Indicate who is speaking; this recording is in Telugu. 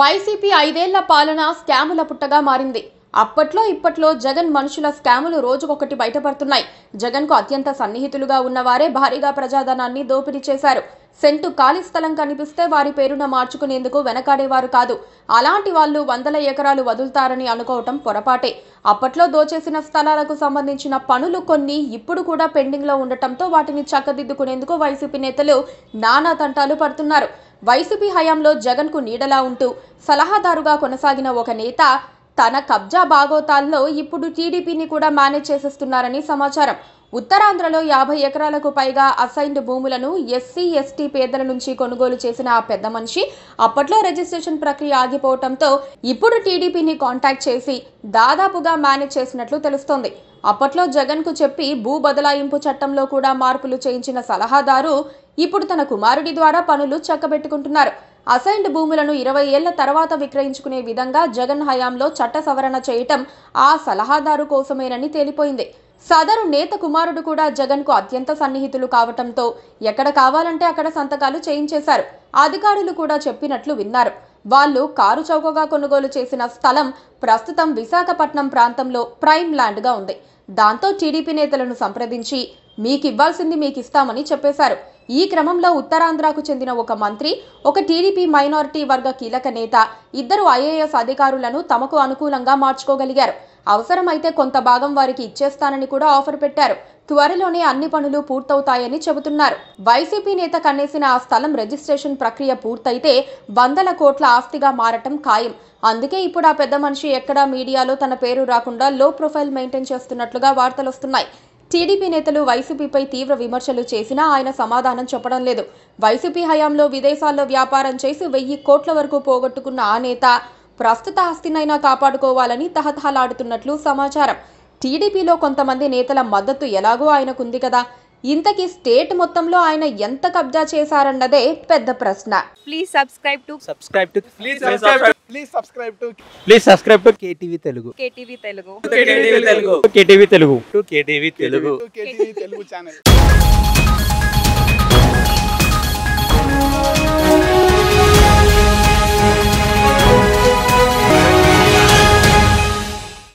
Speaker 1: వైసీపీ ఐదేళ్ల పాలన స్కాముల పుట్టగా మారింది అప్పట్లో ఇప్పట్లో జగన్ మనుషుల స్కాములు రోజుకొకటి బయటపడుతున్నాయి జగన్కు అత్యంత సన్నిహితులుగా ఉన్నవారే భారీగా ప్రజాధనాన్ని దోపిడీ చేశారు సెంటు ఖాళీ స్థలం కనిపిస్తే వారి పేరున మార్చుకునేందుకు వెనకాడేవారు కాదు అలాంటి వాళ్ళు వందల ఎకరాలు వదులుతారని అనుకోవటం పొరపాటే అప్పట్లో దోచేసిన స్థలాలకు సంబంధించిన పనులు కొన్ని ఇప్పుడు కూడా పెండింగ్లో ఉండటంతో వాటిని చక్కదిద్దుకునేందుకు వైసీపీ నేతలు నానా తంటాలు పడుతున్నారు వైసీపీ హయాంలో జగన్కు నీడలా ఉంటూ సలహాదారుగా కొనసాగిన ఒక నేత తన కబ్జా బాగోతాల్లో ఇప్పుడు టీడీపీని కూడా మేనేజ్ చేసేస్తున్నారని సమాచారం ఉత్తరాంధ్రలో యాభై ఎకరాలకు పైగా అసైన్డ్ భూములను ఎస్సీ ఎస్టీ పేదల నుంచి కొనుగోలు చేసిన ఆ పెద్ద మనిషి అప్పట్లో రిజిస్ట్రేషన్ ప్రక్రియ ఆగిపోవడంతో ఇప్పుడు టీడీపీని కాంటాక్ట్ చేసి దాదాపుగా మేనేజ్ చేసినట్లు తెలుస్తోంది అప్పట్లో జగన్కు చెప్పి భూ బదలాయింపు చట్టంలో కూడా మార్పులు చేయించిన సలహాదారు ఇప్పుడు తన కుమారుడి ద్వారా పనులు చక్కబెట్టుకుంటున్నారు అసైన్డ్ భూములను ఇరవై ఏళ్ల తర్వాత విక్రయించుకునే విధంగా జగన్ హయాంలో చట్ట సవరణ చేయటం ఆ సలహాదారు కోసమేనని తేలిపోయింది సదరు నేత కుమారుడు కూడా జగన్కు అత్యంత సన్నిహితులు కావటంతో ఎక్కడ కావాలంటే అక్కడ సంతకాలు చేయించేశారు అధికారులు కూడా చెప్పినట్లు విన్నారు వాళ్ళు కారు చౌకగా కొనుగోలు చేసిన స్థలం ప్రస్తుతం విశాఖపట్నం ప్రాంతంలో ప్రైమ్ ల్యాండ్గా ఉంది దాంతో టీడీపీ నేతలను సంప్రదించి మీకు ఇవ్వాల్సింది మీకు ఇస్తామని చెప్పేశారు ఈ క్రమంలో ఉత్తరాంధ్రకు చెందిన ఒక మంత్రి ఒక టీడీపీ మైనారిటీ వర్గ కీలక నేత ఇద్దరు ఐఏఎస్ అధికారులను తమకు అనుకూలంగా మార్చుకోగలిగారు అవసరమైతే కొంత భాగం వారికి ఇచ్చేస్తానని కూడా ఆఫర్ పెట్టారు త్వరలోనే అన్ని పనులు పూర్తవుతాయని చెబుతున్నారు వైసీపీ నేత కన్నేసిన ఆ స్థలం రిజిస్ట్రేషన్ ప్రక్రియ పూర్తయితే వందల కోట్ల ఆస్తిగా మారటం ఖాయం అందుకే ఇప్పుడు ఆ పెద్ద మనిషి ఎక్కడా మీడియాలో తన పేరు రాకుండా లో ప్రొఫైల్ మెయింటైన్ చేస్తున్నట్లుగా వార్తలు వస్తున్నాయి టీడీపీ నేతలు వైసీపీపై తీవ్ర విమర్శలు చేసినా ఆయన సమాధానం చెప్పడం లేదు వైసీపీ హయాంలో విదేశాల్లో వ్యాపారం చేసి వెయ్యి కోట్ల వరకు పోగొట్టుకున్న ఆ నేత ప్రస్తుత ఆస్తినైనా కాపాడుకోవాలని తహతహలాడుతున్నట్లు సమాచారం టీడీపీలో కొంతమంది నేతల మద్దతు ఎలాగో ఆయనకుంది కదా ఇంతకీ స్టేట్ మొత్తంలో ఆయన ఎంత కబ్జా చేశారన్నదే పెద్ద ప్రశ్న please subscribe to subscribe to please subscribe please subscribe to please subscribe to KTV Telugu KTV Telugu KTV Telugu KTV Telugu KTV Telugu KTV Telugu channel